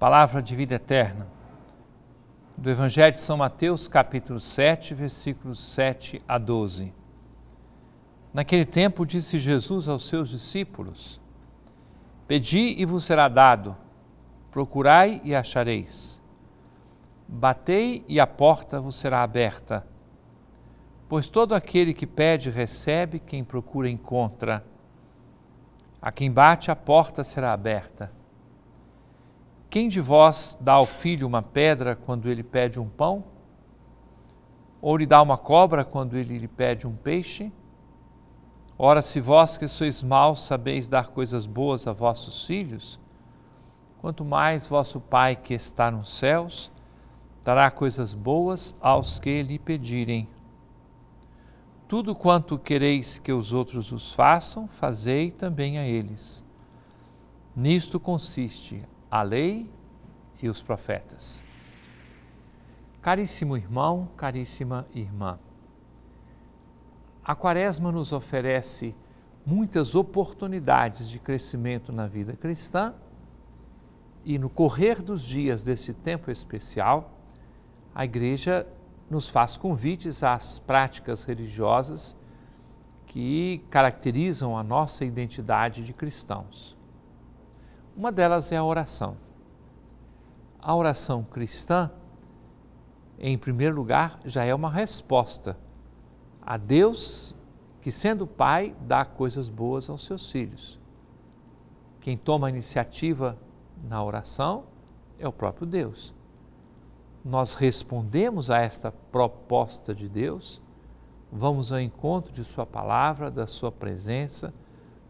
Palavra de vida eterna. Do Evangelho de São Mateus, capítulo 7, versículos 7 a 12. Naquele tempo disse Jesus aos seus discípulos: Pedi e vos será dado, procurai e achareis. Batei e a porta vos será aberta. Pois todo aquele que pede, recebe, quem procura, encontra. A quem bate, a porta será aberta. Quem de vós dá ao filho uma pedra quando ele pede um pão? Ou lhe dá uma cobra quando ele lhe pede um peixe? Ora, se vós que sois maus sabeis dar coisas boas a vossos filhos, quanto mais vosso Pai que está nos céus dará coisas boas aos que lhe pedirem. Tudo quanto quereis que os outros os façam, fazei também a eles. Nisto consiste a lei e os profetas. Caríssimo irmão, caríssima irmã, a Quaresma nos oferece muitas oportunidades de crescimento na vida cristã e no correr dos dias desse tempo especial, a Igreja nos faz convites às práticas religiosas que caracterizam a nossa identidade de cristãos. Uma delas é a oração. A oração cristã, em primeiro lugar, já é uma resposta a Deus, que sendo Pai, dá coisas boas aos seus filhos. Quem toma a iniciativa na oração é o próprio Deus. Nós respondemos a esta proposta de Deus, vamos ao encontro de Sua palavra, da Sua presença,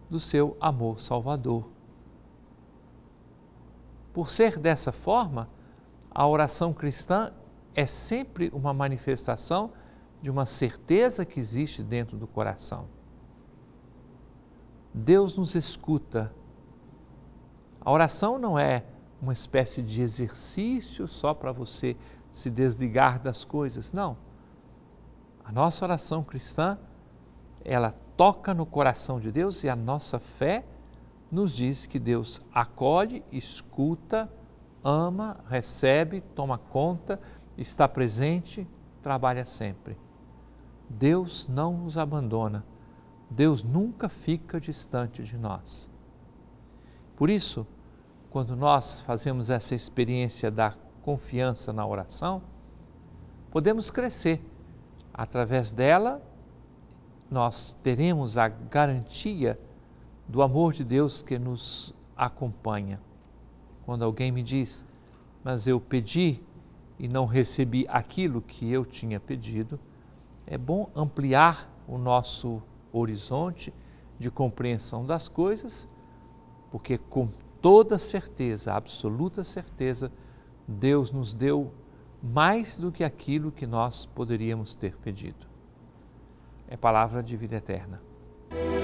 do seu amor salvador. Por ser dessa forma, a oração cristã é sempre uma manifestação de uma certeza que existe dentro do coração. Deus nos escuta. A oração não é uma espécie de exercício só para você se desligar das coisas, não. A nossa oração cristã, ela toca no coração de Deus e a nossa fé nos diz que Deus acolhe, escuta, ama, recebe, toma conta, está presente, trabalha sempre. Deus não nos abandona. Deus nunca fica distante de nós. Por isso, quando nós fazemos essa experiência da confiança na oração, podemos crescer. Através dela, nós teremos a garantia do amor de Deus que nos acompanha. Quando alguém me diz, mas eu pedi e não recebi aquilo que eu tinha pedido, é bom ampliar o nosso horizonte de compreensão das coisas, porque com toda certeza, absoluta certeza, Deus nos deu mais do que aquilo que nós poderíamos ter pedido. É palavra de vida eterna.